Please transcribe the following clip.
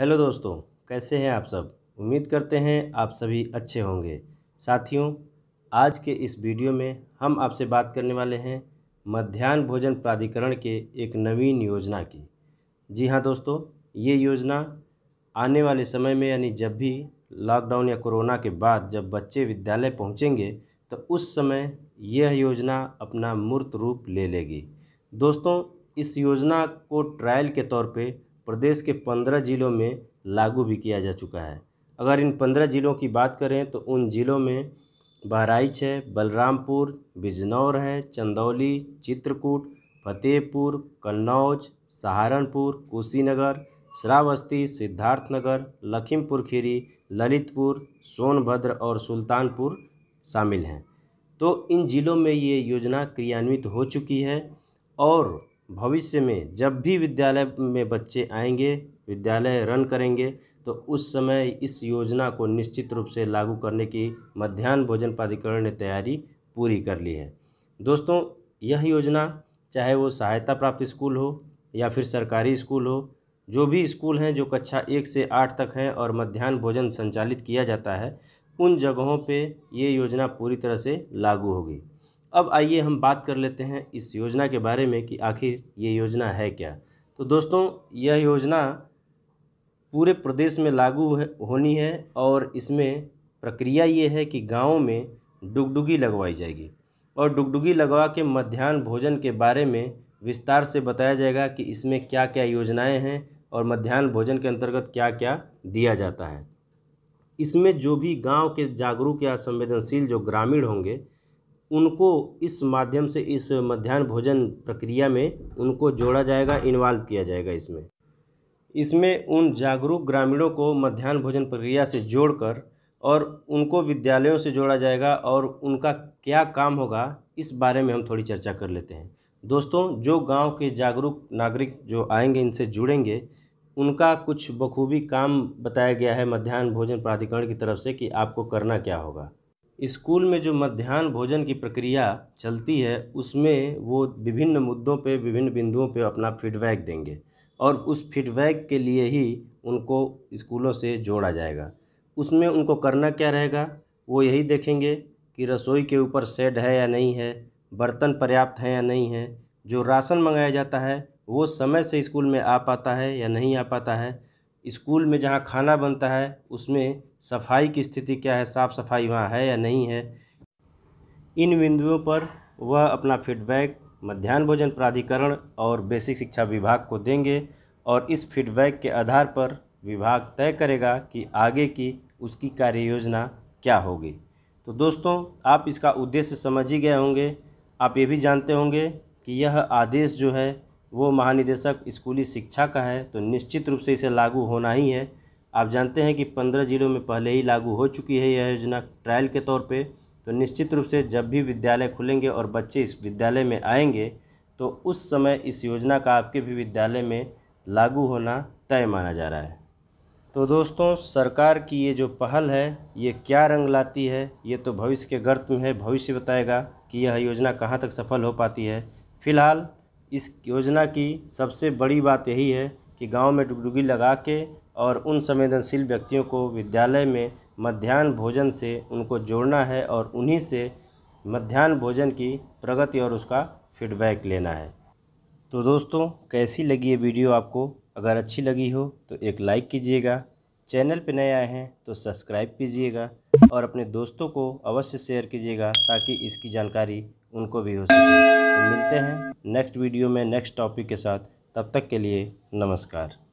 hello दोस्तों कैसे हैं आप सब उम्मीद करते हैं आप सभी अच्छे होंगे साथियों आज के इस वीडियो में हम आपसे बात करने वाले हैं मध्यान्ह भोजन प्राधिकरण के एक नवीन योजना की जी हाँ दोस्तों ये योजना आने वाले समय में यानी जब भी लॉकडाउन या कोरोना के बाद जब बच्चे विद्यालय पहुँचेंगे तो उस समय यह योजना अपना मूर्त रूप ले लेगी दोस्तों इस योजना को ट्रायल के तौर पर प्रदेश के पंद्रह जिलों में लागू भी किया जा चुका है अगर इन पंद्रह जिलों की बात करें तो उन जिलों में बहराइच है बलरामपुर बिजनौर है चंदौली चित्रकूट फतेहपुर कन्नौज सहारनपुर कुशीनगर श्रावस्ती सिद्धार्थनगर लखीमपुर खीरी ललितपुर सोनभद्र और सुल्तानपुर शामिल हैं तो इन ज़िलों में ये योजना क्रियान्वित हो चुकी है और भविष्य में जब भी विद्यालय में बच्चे आएंगे विद्यालय रन करेंगे तो उस समय इस योजना को निश्चित रूप से लागू करने की मध्यान्ह भोजन प्राधिकरण ने तैयारी पूरी कर ली है दोस्तों यह योजना चाहे वो सहायता प्राप्त स्कूल हो या फिर सरकारी स्कूल हो जो भी स्कूल हैं जो कक्षा एक से आठ तक हैं और मध्यान्ह भोजन संचालित किया जाता है उन जगहों पे ये योजना पूरी तरह से लागू होगी अब आइए हम बात कर लेते हैं इस योजना के बारे में कि आखिर ये योजना है क्या तो दोस्तों यह योजना पूरे प्रदेश में लागू होनी है और इसमें प्रक्रिया ये है कि गाँव में डुगडुगी लगवाई जाएगी और डुगडुगी लगवा के मध्यान्ह भोजन के बारे में विस्तार से बताया जाएगा कि इसमें क्या क्या योजनाएं हैं और मध्यान्ह भोजन के अंतर्गत क्या क्या दिया जाता है इसमें जो भी गांव के जागरूक या संवेदनशील जो ग्रामीण होंगे उनको इस माध्यम से इस मध्यान्ह भोजन प्रक्रिया में उनको जोड़ा जाएगा इन्वॉल्व किया जाएगा इसमें इसमें उन जागरूक ग्रामीणों को मध्यान्ह भोजन प्रक्रिया से जोड़कर और उनको विद्यालयों से जोड़ा जाएगा और उनका क्या काम होगा इस बारे में हम थोड़ी चर्चा कर लेते हैं दोस्तों जो गांव के जागरूक नागरिक जो आएंगे इनसे जुड़ेंगे उनका कुछ बखूबी काम बताया गया है मध्यान्ह भोजन प्राधिकरण की तरफ से कि आपको करना क्या होगा स्कूल में जो मध्यान्ह भोजन की प्रक्रिया चलती है उसमें वो विभिन्न मुद्दों पे विभिन्न बिंदुओं पे अपना फीडबैक देंगे और उस फीडबैक के लिए ही उनको स्कूलों से जोड़ा जाएगा उसमें उनको करना क्या रहेगा वो यही देखेंगे कि रसोई के ऊपर सेड है या नहीं है बर्तन पर्याप्त हैं या नहीं है जो राशन मंगाया जाता है वो समय से स्कूल में आ पाता है या नहीं आ पाता है स्कूल में जहाँ खाना बनता है उसमें सफाई की स्थिति क्या है साफ़ सफाई वहाँ है या नहीं है इन बिंदुओं पर वह अपना फीडबैक मध्यान्ह भोजन प्राधिकरण और बेसिक शिक्षा विभाग को देंगे और इस फीडबैक के आधार पर विभाग तय करेगा कि आगे की उसकी कार्य योजना क्या होगी तो दोस्तों आप इसका उद्देश्य समझ ही गए होंगे आप ये भी जानते होंगे कि यह आदेश जो है वो महानिदेशक स्कूली शिक्षा का है तो निश्चित रूप से इसे लागू होना ही है आप जानते हैं कि पंद्रह जिलों में पहले ही लागू हो चुकी है यह योजना ट्रायल के तौर पर तो निश्चित रूप से जब भी विद्यालय खुलेंगे और बच्चे इस विद्यालय में आएंगे तो उस समय इस योजना का आपके भी विद्यालय में लागू होना तय माना जा रहा है तो दोस्तों सरकार की ये जो पहल है ये क्या रंग लाती है ये तो भविष्य के गर्त में है भविष्य बताएगा कि यह योजना कहाँ तक सफल हो पाती है फिलहाल इस योजना की सबसे बड़ी बात यही है कि गांव में डुगडुगी लगा के और उन संवेदनशील व्यक्तियों को विद्यालय में मध्यान्ह भोजन से उनको जोड़ना है और उन्हीं से मध्यान्ह भोजन की प्रगति और उसका फीडबैक लेना है तो दोस्तों कैसी लगी ये वीडियो आपको अगर अच्छी लगी हो तो एक लाइक कीजिएगा चैनल पर नए आए हैं तो सब्सक्राइब कीजिएगा और अपने दोस्तों को अवश्य शेयर कीजिएगा ताकि इसकी जानकारी उनको भी हो सके तो मिलते हैं नेक्स्ट वीडियो में नेक्स्ट टॉपिक के साथ तब तक के लिए नमस्कार